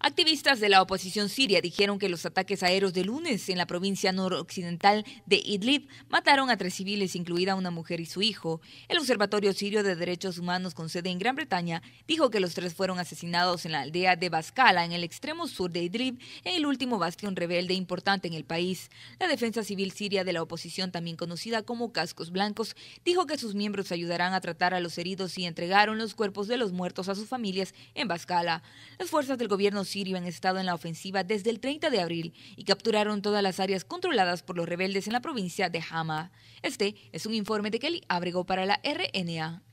Activistas de la oposición siria dijeron que los ataques aéreos de lunes en la provincia noroccidental de Idlib mataron a tres civiles, incluida una mujer y su hijo. El Observatorio Sirio de Derechos Humanos con sede en Gran Bretaña dijo que los tres fueron asesinados en la aldea de Baskala, en el extremo sur de Idlib, en el último bastión rebelde importante en el país. La defensa civil siria de la oposición, también conocida como Cascos Blancos, dijo que sus miembros ayudarán a tratar a los heridos y entregaron los cuerpos de los muertos a sus familias en Baskala. Las fuerzas del gobierno sirio han estado en la ofensiva desde el 30 de abril y capturaron todas las áreas controladas por los rebeldes en la provincia de Hama. Este es un informe de Kelly Abrego para la RNA.